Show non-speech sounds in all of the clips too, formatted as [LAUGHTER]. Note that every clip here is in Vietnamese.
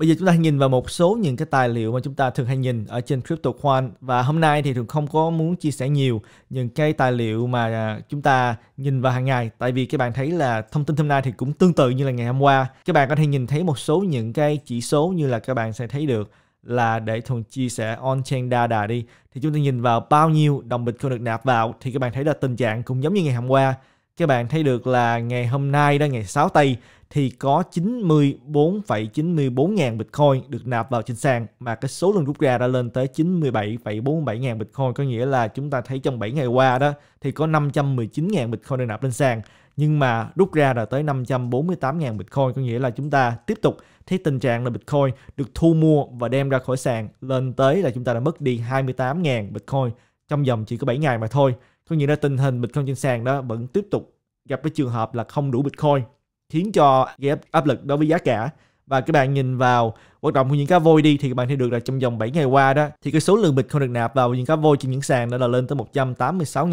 Bây giờ chúng ta nhìn vào một số những cái tài liệu mà chúng ta thường hay nhìn ở trên crypto CryptoCoin và hôm nay thì thường không có muốn chia sẻ nhiều những cái tài liệu mà à, chúng ta nhìn vào hàng ngày tại vì các bạn thấy là thông tin hôm nay thì cũng tương tự như là ngày hôm qua. Các bạn có thể nhìn thấy một số những cái chỉ số như là các bạn sẽ thấy được là để thường chia sẻ on-chain data đi thì chúng ta nhìn vào bao nhiêu đồng bịch không được nạp vào thì các bạn thấy là tình trạng cũng giống như ngày hôm qua. Các bạn thấy được là ngày hôm nay đó ngày 6 tây thì có 94,94 ngàn Bitcoin được nạp vào trên sàn mà cái số lượng rút ra đã lên tới 97,47 ngàn Bitcoin có nghĩa là chúng ta thấy trong 7 ngày qua đó thì có 519 ngàn Bitcoin được nạp lên sàn nhưng mà rút ra là tới 548 ngàn Bitcoin có nghĩa là chúng ta tiếp tục thấy tình trạng là Bitcoin được thu mua và đem ra khỏi sàn lên tới là chúng ta đã mất đi 28 ngàn Bitcoin trong vòng chỉ có 7 ngày mà thôi có nghĩa là tình hình Bitcoin trên sàn đó vẫn tiếp tục gặp cái trường hợp là không đủ Bitcoin khiến cho gây áp lực đối với giá cả và các bạn nhìn vào hoạt động của những cá voi đi thì các bạn thấy được là trong vòng 7 ngày qua đó thì cái số lượng bịch không được nạp vào những cá voi trên những sàn đã là lên tới 186 000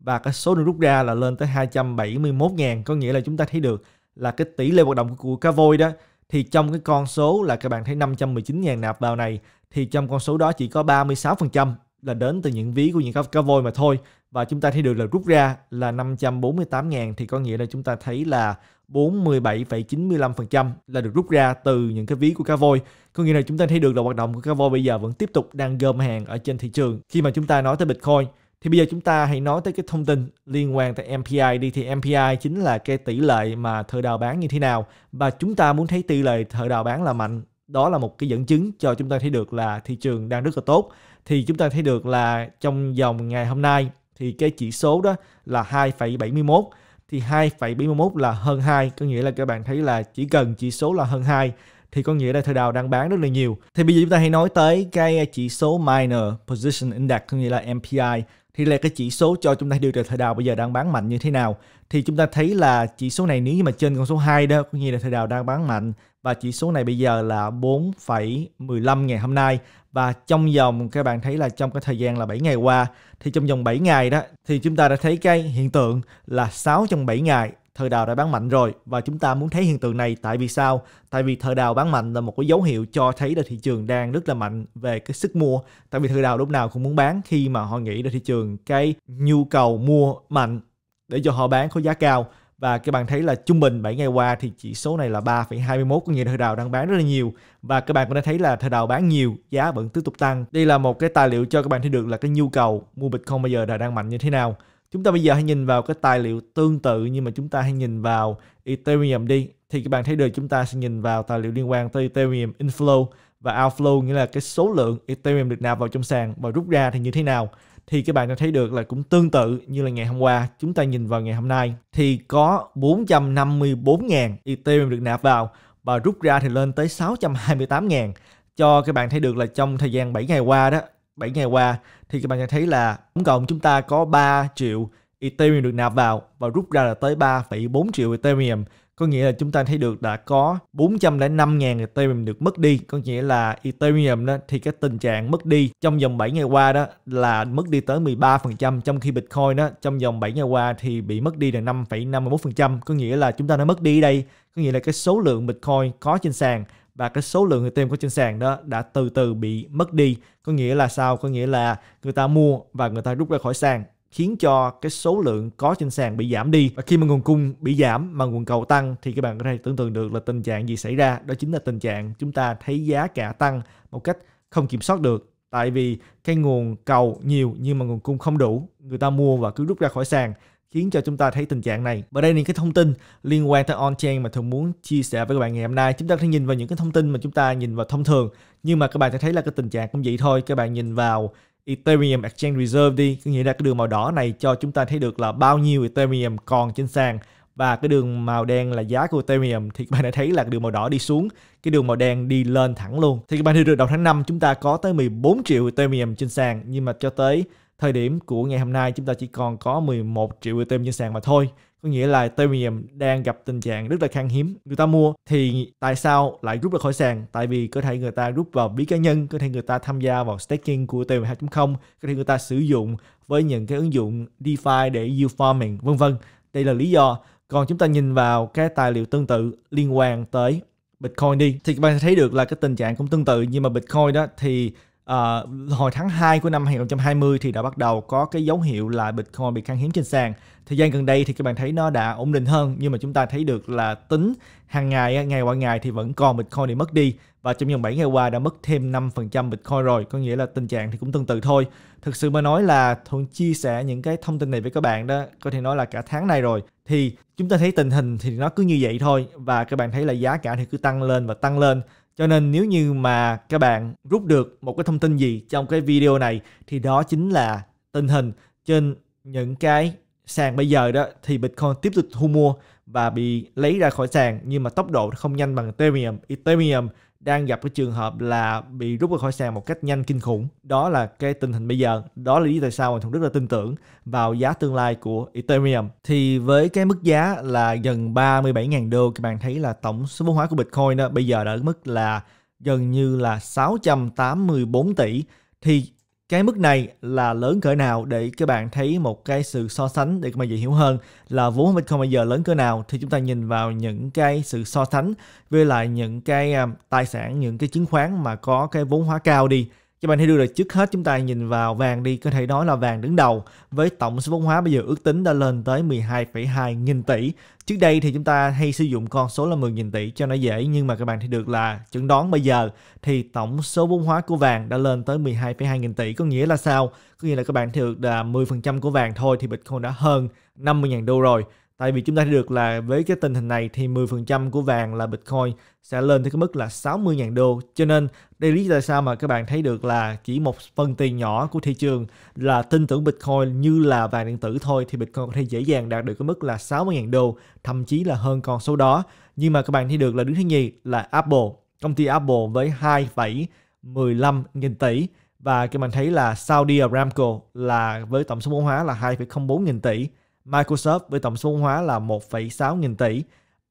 và cái số được rút ra là lên tới 271 000 có nghĩa là chúng ta thấy được là cái tỷ lệ hoạt động của cá voi đó thì trong cái con số là các bạn thấy 519 000 nạp vào này thì trong con số đó chỉ có 36% là đến từ những ví của những cá, cá voi mà thôi và chúng ta thấy được là rút ra là 548 ngàn thì có nghĩa là chúng ta thấy là 47,95% là được rút ra từ những cái ví của cá voi. Có nghĩa là chúng ta thấy được là hoạt động của cá voi bây giờ vẫn tiếp tục đang gom hàng ở trên thị trường. Khi mà chúng ta nói tới Bitcoin thì bây giờ chúng ta hãy nói tới cái thông tin liên quan tới MPI đi thì MPI chính là cái tỷ lệ mà thợ đào bán như thế nào và chúng ta muốn thấy tỷ lệ thợ đào bán là mạnh đó là một cái dẫn chứng cho chúng ta thấy được là thị trường đang rất là tốt thì chúng ta thấy được là trong dòng ngày hôm nay thì cái chỉ số đó là 2,71 thì 2,71 là hơn 2 có nghĩa là các bạn thấy là chỉ cần chỉ số là hơn 2 thì có nghĩa là thời đào đang bán rất là nhiều. Thì bây giờ chúng ta hãy nói tới cái chỉ số Minor Position Index có nghĩa là MPI thì là cái chỉ số cho chúng ta điều tra thời đào bây giờ đang bán mạnh như thế nào. Thì chúng ta thấy là chỉ số này nếu như mà trên con số 2 đó có nghĩa là thời đào đang bán mạnh và chỉ số này bây giờ là 4,15 ngày hôm nay và trong vòng các bạn thấy là trong cái thời gian là 7 ngày qua thì trong vòng 7 ngày đó thì chúng ta đã thấy cái hiện tượng là 6 trong 7 ngày thời đào đã bán mạnh rồi và chúng ta muốn thấy hiện tượng này tại vì sao? Tại vì thời đào bán mạnh là một cái dấu hiệu cho thấy là thị trường đang rất là mạnh về cái sức mua. Tại vì thời đào lúc nào cũng muốn bán khi mà họ nghĩ là thị trường cái nhu cầu mua mạnh để cho họ bán có giá cao và các bạn thấy là trung bình 7 ngày qua thì chỉ số này là 3,21 có nghĩa là thời đào đang bán rất là nhiều và các bạn cũng đã thấy là thời đào bán nhiều giá vẫn tiếp tục tăng đây là một cái tài liệu cho các bạn thấy được là cái nhu cầu mua bitcoin bây giờ là đang mạnh như thế nào chúng ta bây giờ hãy nhìn vào cái tài liệu tương tự nhưng mà chúng ta hãy nhìn vào Ethereum đi thì các bạn thấy được chúng ta sẽ nhìn vào tài liệu liên quan tới Ethereum inflow và outflow nghĩa là cái số lượng Ethereum được nạp vào trong sàn và rút ra thì như thế nào thì các bạn đã thấy được là cũng tương tự như là ngày hôm qua chúng ta nhìn vào ngày hôm nay thì có 454.000 Ethereum được nạp vào và rút ra thì lên tới 628.000 cho các bạn thấy được là trong thời gian 7 ngày qua đó 7 ngày qua thì các bạn sẽ thấy là tổng cộng chúng ta có 3 triệu Ethereum được nạp vào và rút ra là tới 3,4 triệu Ethereum có nghĩa là chúng ta thấy được đã có 405.000 Ethereum được mất đi. Có nghĩa là Ethereum đó thì cái tình trạng mất đi trong vòng 7 ngày qua đó là mất đi tới 13% trong khi Bitcoin đó trong vòng 7 ngày qua thì bị mất đi là 5,51%. Có nghĩa là chúng ta đã mất đi đây. Có nghĩa là cái số lượng Bitcoin có trên sàn và cái số lượng Ethereum có trên sàn đó đã từ từ bị mất đi có nghĩa là sao có nghĩa là người ta mua và người ta rút ra khỏi sàn khiến cho cái số lượng có trên sàn bị giảm đi và khi mà nguồn cung bị giảm mà nguồn cầu tăng thì các bạn có thể tưởng tượng được là tình trạng gì xảy ra đó chính là tình trạng chúng ta thấy giá cả tăng một cách không kiểm soát được tại vì cái nguồn cầu nhiều nhưng mà nguồn cung không đủ người ta mua và cứ rút ra khỏi sàn khiến cho chúng ta thấy tình trạng này. Và đây là những cái thông tin liên quan tới on-chain mà thường muốn chia sẻ với các bạn ngày hôm nay. Chúng ta có thể nhìn vào những cái thông tin mà chúng ta nhìn vào thông thường, nhưng mà các bạn sẽ thấy là cái tình trạng cũng vậy thôi. Các bạn nhìn vào Ethereum Exchange Reserve đi có nghĩa là cái đường màu đỏ này cho chúng ta thấy được là bao nhiêu Ethereum còn trên sàn và cái đường màu đen là giá của Ethereum thì các bạn đã thấy là cái đường màu đỏ đi xuống cái đường màu đen đi lên thẳng luôn thì các bạn thấy được đầu tháng 5 chúng ta có tới 14 triệu Ethereum trên sàn nhưng mà cho tới thời điểm của ngày hôm nay chúng ta chỉ còn có 11 triệu Ethereum trên sàn mà thôi có nghĩa là Ethereum đang gặp tình trạng rất là khan hiếm người ta mua thì tại sao lại rút ra khỏi sàn tại vì có thể người ta rút vào ví cá nhân có thể người ta tham gia vào staking của Ethereum 2.0 có thể người ta sử dụng với những cái ứng dụng DeFi để yield farming vân vân đây là lý do còn chúng ta nhìn vào cái tài liệu tương tự liên quan tới Bitcoin đi thì các bạn thấy được là cái tình trạng cũng tương tự nhưng mà Bitcoin đó thì à, hồi tháng 2 của năm 2020 thì đã bắt đầu có cái dấu hiệu là Bitcoin bị khan hiếm trên sàn. Thời gian gần đây thì các bạn thấy nó đã ổn định hơn nhưng mà chúng ta thấy được là tính hàng ngày ngày qua ngày thì vẫn còn Bitcoin bị mất đi và trong vòng 7 ngày qua đã mất thêm 5% Bitcoin rồi, có nghĩa là tình trạng thì cũng tương tự thôi. Thực sự mà nói là Thuận chia sẻ những cái thông tin này với các bạn đó, có thể nói là cả tháng này rồi thì chúng ta thấy tình hình thì nó cứ như vậy thôi và các bạn thấy là giá cả thì cứ tăng lên và tăng lên cho nên nếu như mà các bạn rút được một cái thông tin gì trong cái video này thì đó chính là tình hình trên những cái sàn bây giờ đó thì Bitcoin tiếp tục thu mua và bị lấy ra khỏi sàn nhưng mà tốc độ không nhanh bằng Ethereum. Ethereum đang gặp cái trường hợp là bị rút ra khỏi sàn một cách nhanh kinh khủng. Đó là cái tình hình bây giờ. Đó là lý do tại sao mình cũng rất là tin tưởng vào giá tương lai của Ethereum. Thì với cái mức giá là gần 37.000 đô, các bạn thấy là tổng số vốn hóa của Bitcoin đó bây giờ đã ở mức là gần như là 684 tỷ thì cái mức này là lớn cỡ nào để các bạn thấy một cái sự so sánh để các bạn dễ hiểu hơn là vốn không bao giờ lớn cỡ nào thì chúng ta nhìn vào những cái sự so sánh với lại những cái à, tài sản những cái chứng khoán mà có cái vốn hóa cao đi cho bạn thấy được là trước hết chúng ta nhìn vào vàng đi, có thể nói là vàng đứng đầu với tổng số vốn hóa bây giờ ước tính đã lên tới 12,2 nghìn tỷ. Trước đây thì chúng ta hay sử dụng con số là 10 nghìn tỷ cho nó dễ nhưng mà các bạn thấy được là chẩn đoán bây giờ thì tổng số vốn hóa của vàng đã lên tới 12,2 nghìn tỷ. Có nghĩa là sao? Có nghĩa là các bạn thấy được là 10% của vàng thôi thì Bitcoin đã hơn 50.000 đô rồi. Tại vì chúng ta thấy được là với cái tình hình này thì 10% của vàng là Bitcoin sẽ lên tới cái mức là 60.000 đô. Cho nên đây lý do tại sao mà các bạn thấy được là chỉ một phần tiền nhỏ của thị trường là tin tưởng Bitcoin như là vàng điện tử thôi thì Bitcoin có thể dễ dàng đạt được cái mức là 60.000 đô, thậm chí là hơn con số đó. Nhưng mà các bạn thấy được là đứng thứ nhì là Apple, công ty Apple với 2,15 nghìn tỷ và các bạn thấy là Saudi Aramco là với tổng số vốn hóa là 2,04 nghìn tỷ Microsoft với tổng số vốn hóa là 1,6 nghìn tỷ,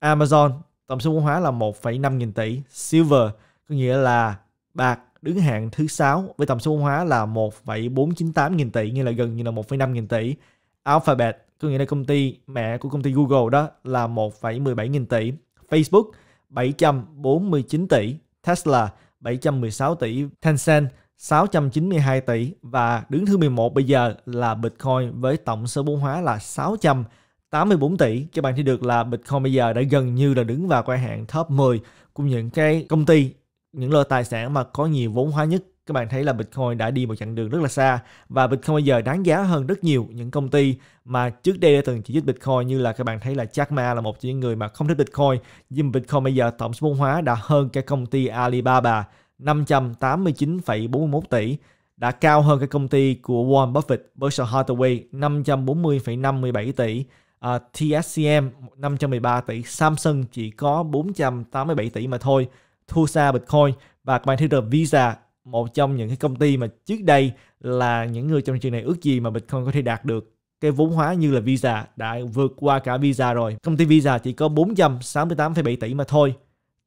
Amazon tổng số vốn hóa là 1,5 nghìn tỷ, Silver có nghĩa là bạc đứng hạng thứ 6 với tổng số vốn hóa là 1,498 nghìn tỷ nghĩa là gần như là 1,5 nghìn tỷ. Alphabet có nghĩa là công ty mẹ của công ty Google đó là 1,17 nghìn tỷ. Facebook 749 tỷ, Tesla 716 tỷ, Tencent 692 tỷ và đứng thứ 11 bây giờ là Bitcoin với tổng số vốn hóa là 684 tỷ. Các bạn thấy được là Bitcoin bây giờ đã gần như là đứng vào quay hạng top 10 của những cái công ty, những loại tài sản mà có nhiều vốn hóa nhất. Các bạn thấy là Bitcoin đã đi một chặng đường rất là xa và Bitcoin bây giờ đáng giá hơn rất nhiều những công ty mà trước đây đã từng chỉ trích Bitcoin như là các bạn thấy là Jack Ma là một trong những người mà không thích Bitcoin nhưng Bitcoin bây giờ tổng số vốn hóa đã hơn cái công ty Alibaba 589,41 tỷ, đã cao hơn cái công ty của Warren Buffett, Berkshire Hathaway 540,57 tỷ, uh, TSCM 513 tỷ, Samsung chỉ có 487 tỷ mà thôi, thua xa Bitcoin và các Visa một trong những cái công ty mà trước đây là những người trong trường này ước gì mà Bitcoin có thể đạt được cái vốn hóa như là Visa đã vượt qua cả Visa rồi. Công ty Visa chỉ có 468,7 tỷ mà thôi.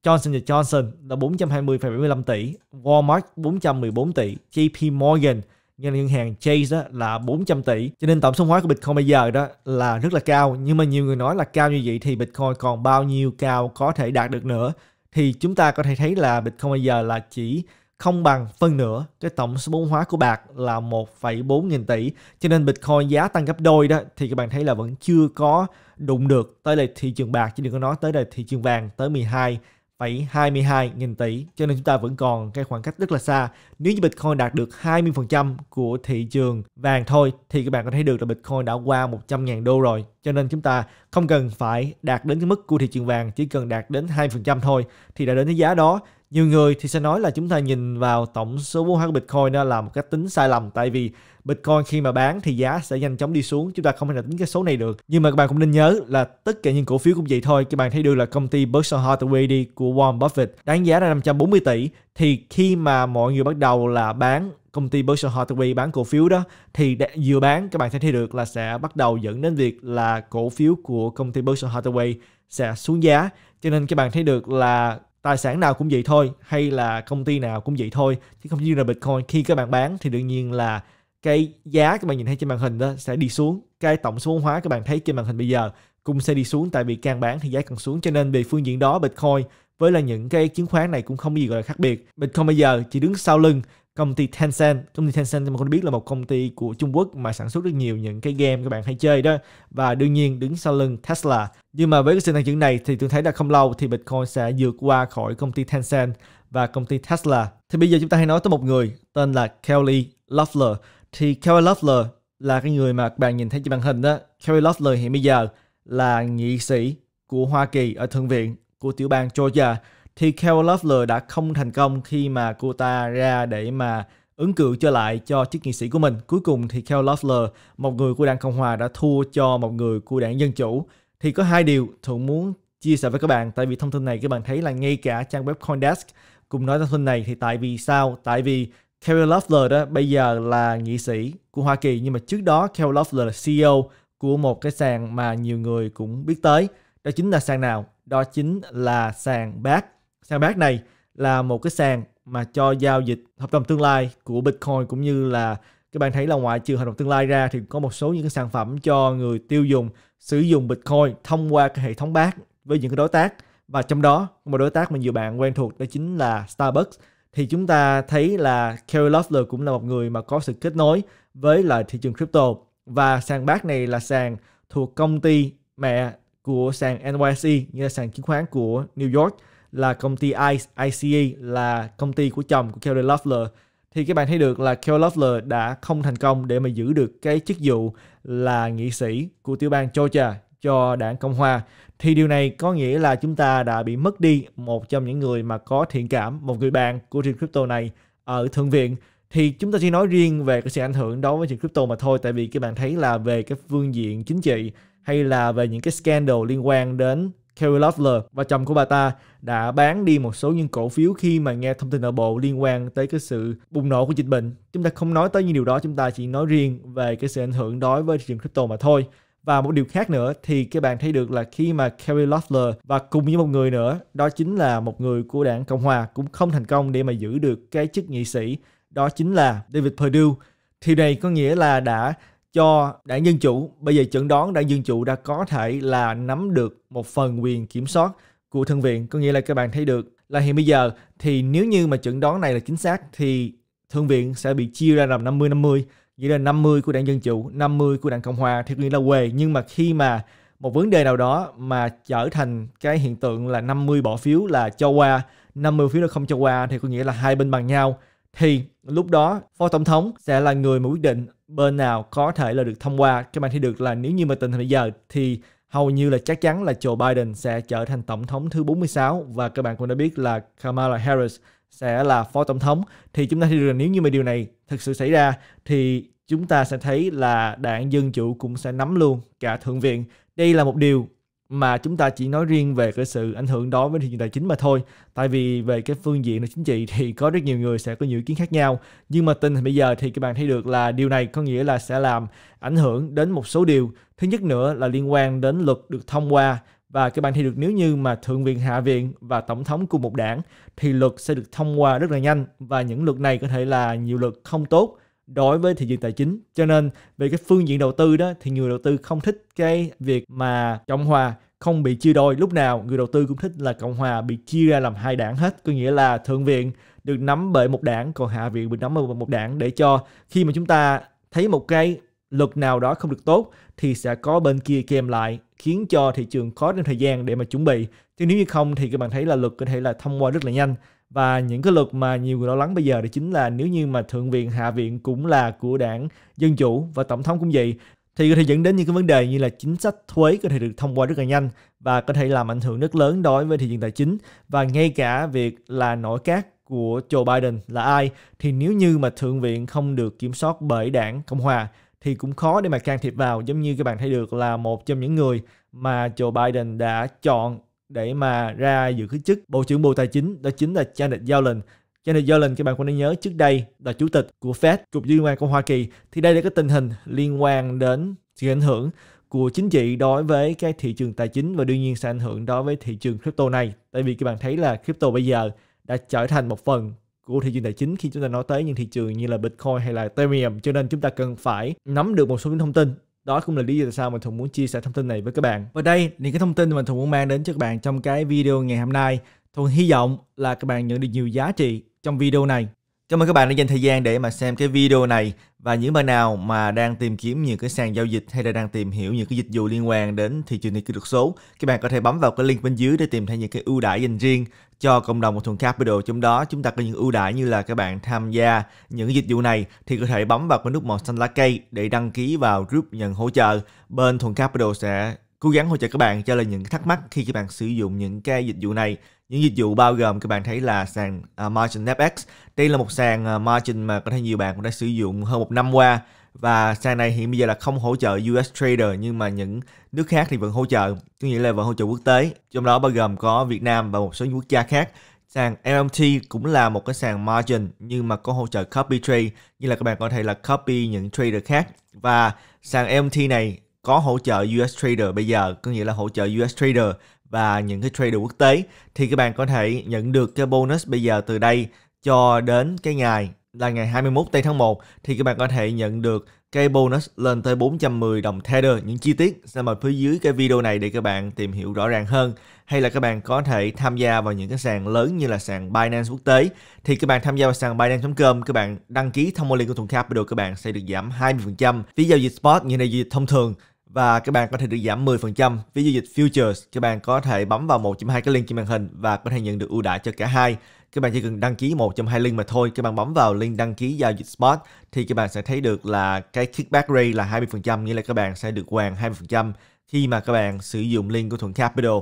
Johnson Johnson là 420,75 tỷ, Walmart 414 tỷ, JP Morgan ngân hàng Chase đó là 400 tỷ. Cho nên tổng số hóa của Bitcoin bây giờ đó là rất là cao. Nhưng mà nhiều người nói là cao như vậy thì Bitcoin còn bao nhiêu cao có thể đạt được nữa. Thì chúng ta có thể thấy là Bitcoin bây giờ là chỉ không bằng phân nửa cái tổng số vốn hóa của bạc là 1,4 nghìn tỷ cho nên Bitcoin giá tăng gấp đôi đó thì các bạn thấy là vẫn chưa có đụng được tới lại thị trường bạc chứ đừng có nói tới là thị trường vàng tới 12 22 nghìn tỷ cho nên chúng ta vẫn còn cái khoảng cách rất là xa nếu như Bitcoin đạt được 20% của thị trường vàng thôi thì các bạn có thấy được là Bitcoin đã qua 100.000 đô rồi cho nên chúng ta không cần phải đạt đến cái mức của thị trường vàng, chỉ cần đạt đến 2% thôi thì đã đến cái giá đó. Nhiều người thì sẽ nói là chúng ta nhìn vào tổng số vốn hóa của Bitcoin đó là một cách tính sai lầm tại vì Bitcoin khi mà bán thì giá sẽ nhanh chóng đi xuống, chúng ta không thể nào tính cái số này được. Nhưng mà các bạn cũng nên nhớ là tất cả những cổ phiếu cũng vậy thôi. Các bạn thấy được là công ty Berkshire Hathaway đi của Warren Buffett đáng giá là 540 tỷ thì khi mà mọi người bắt đầu là bán công ty Berkshire Hathaway bán cổ phiếu đó thì vừa bán các bạn sẽ thấy được là sẽ bắt đầu dẫn đến việc là cổ phiếu của công ty Berkshire Hathaway sẽ xuống giá cho nên các bạn thấy được là tài sản nào cũng vậy thôi hay là công ty nào cũng vậy thôi chứ không như là Bitcoin khi các bạn bán thì đương nhiên là cái giá các bạn nhìn thấy trên màn hình đó sẽ đi xuống cái tổng số hóa các bạn thấy trên màn hình bây giờ cũng sẽ đi xuống tại vì càng bán thì giá càng xuống cho nên về phương diện đó Bitcoin với là những cái chứng khoán này cũng không có gì gọi là khác biệt Bitcoin bây giờ chỉ đứng sau lưng công ty Tencent công ty Tencent mà con biết là một công ty của Trung Quốc mà sản xuất rất nhiều những cái game các bạn hay chơi đó và đương nhiên đứng sau lưng Tesla nhưng mà với cái sự tăng trưởng này thì tôi thấy là không lâu thì Bitcoin sẽ vượt qua khỏi công ty Tencent và công ty Tesla thì bây giờ chúng ta hãy nói tới một người tên là Kelly Loeffler thì Kelly Loeffler là cái người mà các bạn nhìn thấy trên màn hình đó Kelly Loeffler hiện bây giờ là nghị sĩ của Hoa Kỳ ở Thượng viện của tiểu bang Georgia thì Carol Loeffler đã không thành công khi mà cô ta ra để mà ứng cử trở lại cho chức nghị sĩ của mình. Cuối cùng thì Carol Loeffler, một người của đảng Cộng Hòa đã thua cho một người của đảng Dân Chủ. Thì có hai điều Thuận muốn chia sẻ với các bạn, tại vì thông tin này các bạn thấy là ngay cả trang web Coindesk cũng nói thông tin này thì tại vì sao? Tại vì Carol Loeffler đó bây giờ là nghị sĩ của Hoa Kỳ nhưng mà trước đó Carol Loeffler là CEO của một cái sàn mà nhiều người cũng biết tới. Đó chính là sàn nào? Đó chính là sàn BAC sàn bác này là một cái sàn mà cho giao dịch hợp đồng tương lai của Bitcoin cũng như là các bạn thấy là ngoại trừ hợp đồng tương lai ra thì có một số những cái sản phẩm cho người tiêu dùng sử dụng Bitcoin thông qua cái hệ thống bác với những cái đối tác và trong đó một đối tác mà nhiều bạn quen thuộc đó chính là Starbucks thì chúng ta thấy là Kerry Loeffler cũng là một người mà có sự kết nối với lại thị trường crypto và sàn bác này là sàn thuộc công ty mẹ của sàn NYSE như là sàn chứng khoán của New York là công ty ICE e là công ty của chồng của Kelly Loeffler thì các bạn thấy được là Kelly Loeffler đã không thành công để mà giữ được cái chức vụ là nghị sĩ của tiểu bang Georgia cho đảng Cộng Hòa thì điều này có nghĩa là chúng ta đã bị mất đi một trong những người mà có thiện cảm một người bạn của trường crypto này ở thượng viện thì chúng ta chỉ nói riêng về cái sự ảnh hưởng đối với trường crypto mà thôi tại vì các bạn thấy là về cái phương diện chính trị hay là về những cái scandal liên quan đến Kerry Loeffler và chồng của bà ta đã bán đi một số những cổ phiếu khi mà nghe thông tin nội bộ liên quan tới cái sự bùng nổ của dịch bệnh. Chúng ta không nói tới những điều đó, chúng ta chỉ nói riêng về cái sự ảnh hưởng đối với thị trường crypto mà thôi. Và một điều khác nữa thì các bạn thấy được là khi mà Kerry Loeffler và cùng với một người nữa, đó chính là một người của đảng Cộng Hòa cũng không thành công để mà giữ được cái chức nghị sĩ, đó chính là David Perdue. Thì này có nghĩa là đã cho đảng Dân Chủ. Bây giờ chẩn đoán đảng Dân Chủ đã có thể là nắm được một phần quyền kiểm soát của Thượng viện. Có nghĩa là các bạn thấy được là hiện bây giờ thì nếu như mà chẩn đoán này là chính xác thì Thượng viện sẽ bị chia ra làm 50-50. Nghĩa là 50 của đảng Dân Chủ, 50 của đảng Cộng Hòa thì nghĩa là què. Nhưng mà khi mà một vấn đề nào đó mà trở thành cái hiện tượng là 50 bỏ phiếu là cho qua, 50 phiếu là không cho qua thì có nghĩa là hai bên bằng nhau thì lúc đó phó tổng thống sẽ là người mà quyết định bên nào có thể là được thông qua các bạn thấy được là nếu như mà tình hình bây giờ thì hầu như là chắc chắn là Joe Biden sẽ trở thành tổng thống thứ 46 và các bạn cũng đã biết là Kamala Harris sẽ là phó tổng thống thì chúng ta thấy được là nếu như mà điều này thực sự xảy ra thì chúng ta sẽ thấy là đảng Dân Chủ cũng sẽ nắm luôn cả Thượng viện. Đây là một điều mà chúng ta chỉ nói riêng về cái sự ảnh hưởng đó với thị trường tài chính mà thôi tại vì về cái phương diện là chính trị [LAUGHS] thì có rất nhiều người sẽ có nhiều ý kiến khác nhau nhưng mà tình hình bây giờ thì các bạn thấy được là điều này có nghĩa là sẽ làm ảnh hưởng đến một số điều thứ nhất nữa là liên quan đến luật được thông qua và các bạn thấy được nếu như mà thượng viện hạ viện và tổng thống cùng một đảng thì luật sẽ được thông qua rất là nhanh và những luật này có thể là nhiều luật không tốt đối với thị trường tài chính cho nên về cái phương diện đầu tư đó thì người đầu tư không thích cái việc mà cộng hòa không bị chia đôi lúc nào người đầu tư cũng thích là cộng hòa bị chia ra làm hai đảng hết có nghĩa là thượng viện được nắm bởi một đảng còn hạ viện bị nắm bởi một đảng để cho khi mà chúng ta thấy một cái luật nào đó không được tốt thì sẽ có bên kia kèm lại khiến cho thị trường khó thêm thời gian để mà chuẩn bị chứ nếu như không thì các bạn thấy là luật có thể là thông qua rất là nhanh và những cái luật mà nhiều người lo lắng bây giờ thì chính là nếu như mà thượng viện hạ viện cũng là của đảng dân chủ và tổng thống cũng vậy thì có thể dẫn đến những cái vấn đề như là chính sách thuế có thể được thông qua rất là nhanh và có thể làm ảnh hưởng rất lớn đối với thị trường tài chính và ngay cả việc là nội các của Joe Biden là ai thì nếu như mà thượng viện không được kiểm soát bởi đảng Cộng hòa thì cũng khó để mà can thiệp vào giống như các bạn thấy được là một trong những người mà Joe Biden đã chọn để mà ra giữ cái chức Bộ trưởng Bộ Tài chính đó chính là Janet Yellen. Janet Yellen các bạn cũng đã nhớ trước đây là chủ tịch của Fed, Cục Dư quan của Hoa Kỳ. Thì đây là cái tình hình liên quan đến sự ảnh hưởng của chính trị đối với cái thị trường tài chính và đương nhiên sẽ ảnh hưởng đối với thị trường crypto này. Tại vì các bạn thấy là crypto bây giờ đã trở thành một phần của thị trường tài chính khi chúng ta nói tới những thị trường như là Bitcoin hay là Ethereum cho nên chúng ta cần phải nắm được một số những thông tin đó cũng là lý do tại sao mình thường muốn chia sẻ thông tin này với các bạn và đây những cái thông tin mà thường muốn mang đến cho các bạn trong cái video ngày hôm nay thường hy vọng là các bạn nhận được nhiều giá trị trong video này Cảm ơn các bạn đã dành thời gian để mà xem cái video này và những bạn nào mà đang tìm kiếm những cái sàn giao dịch hay là đang tìm hiểu những cái dịch vụ liên quan đến thị trường này kỹ thuật số, các bạn có thể bấm vào cái link bên dưới để tìm thấy những cái ưu đãi dành riêng cho cộng đồng của Thuận Capital trong đó chúng ta có những ưu đãi như là các bạn tham gia những dịch vụ này thì có thể bấm vào cái nút màu xanh lá cây để đăng ký vào group nhận hỗ trợ. Bên Thuận Capital sẽ cố gắng hỗ trợ các bạn cho là những thắc mắc khi các bạn sử dụng những cái dịch vụ này những dịch vụ bao gồm các bạn thấy là sàn uh, margin fx đây là một sàn uh, margin mà có thể nhiều bạn cũng đã sử dụng hơn một năm qua và sàn này hiện bây giờ là không hỗ trợ US Trader nhưng mà những nước khác thì vẫn hỗ trợ có nghĩa là vẫn hỗ trợ quốc tế trong đó bao gồm có Việt Nam và một số quốc gia khác sàn MMT cũng là một cái sàn margin nhưng mà có hỗ trợ copy trade như là các bạn có thể là copy những trader khác và sàn MMT này có hỗ trợ US Trader bây giờ có nghĩa là hỗ trợ US Trader và những cái trader quốc tế thì các bạn có thể nhận được cái bonus bây giờ từ đây cho đến cái ngày là ngày 21 tây tháng 1 thì các bạn có thể nhận được cây bonus lên tới 410 đồng Tether. Những chi tiết sẽ mời phía dưới cái video này để các bạn tìm hiểu rõ ràng hơn. Hay là các bạn có thể tham gia vào những cái sàn lớn như là sàn Binance quốc tế. Thì các bạn tham gia vào sàn Binance.com, các bạn đăng ký thông qua link của Thuận Capital, các bạn sẽ được giảm 20%. Phí giao dịch spot như này giao dịch thông thường và các bạn có thể được giảm 10%. phí giao dịch futures, các bạn có thể bấm vào một trong hai cái link trên màn hình và có thể nhận được ưu đãi cho cả hai các bạn chỉ cần đăng ký một trong hai link mà thôi các bạn bấm vào link đăng ký giao dịch spot thì các bạn sẽ thấy được là cái kickback rate là 20% nghĩa là các bạn sẽ được hoàn 20% khi mà các bạn sử dụng link của Thuận Capital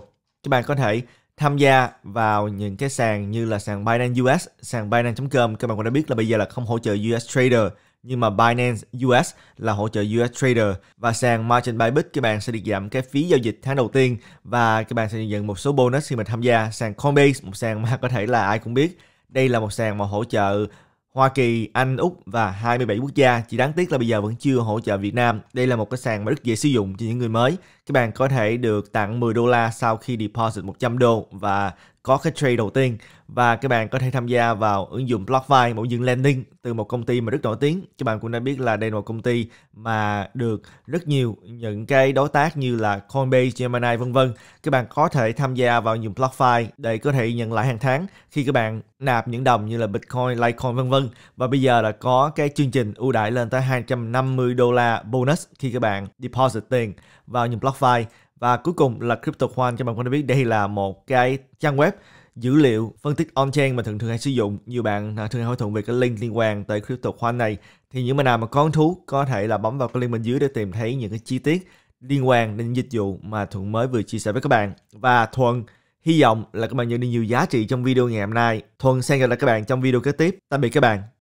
các bạn có thể tham gia vào những cái sàn như là sàn Binance US, sàn Binance.com các bạn cũng đã biết là bây giờ là không hỗ trợ US Trader nhưng mà Binance US là hỗ trợ US Trader và sàn Margin Bybit các bạn sẽ được giảm cái phí giao dịch tháng đầu tiên và các bạn sẽ nhận một số bonus khi mà tham gia sàn Coinbase một sàn mà [LAUGHS] có thể là ai cũng biết đây là một sàn mà hỗ trợ Hoa Kỳ, Anh, Úc và 27 quốc gia. Chỉ đáng tiếc là bây giờ vẫn chưa hỗ trợ Việt Nam. Đây là một cái sàn mà rất dễ sử dụng cho những người mới. Các bạn có thể được tặng 10 đô la sau khi deposit 100 đô và có cái trade đầu tiên và các bạn có thể tham gia vào ứng dụng BlockFi, một ứng dụng lending từ một công ty mà rất nổi tiếng. Các bạn cũng đã biết là đây là một công ty mà được rất nhiều những cái đối tác như là Coinbase, Gemini vân vân. Các bạn có thể tham gia vào ứng dụng BlockFi để có thể nhận lãi hàng tháng khi các bạn nạp những đồng như là Bitcoin, Litecoin vân vân. Và bây giờ là có cái chương trình ưu đãi lên tới 250 đô la bonus khi các bạn deposit tiền vào ứng dụng BlockFi và cuối cùng là CryptoQuant cho bạn có thể biết đây là một cái trang web dữ liệu phân tích on-chain mà thường thường hay sử dụng. Nhiều bạn thường hay hỏi thuận về cái link liên quan tới CryptoQuant này. Thì những bạn nào mà có hứng thú có thể là bấm vào cái link bên dưới để tìm thấy những cái chi tiết liên quan đến dịch vụ mà Thuận mới vừa chia sẻ với các bạn. Và Thuận hy vọng là các bạn nhận được nhiều giá trị trong video ngày hôm nay. Thuận sẽ gặp lại các bạn trong video kế tiếp. Tạm biệt các bạn.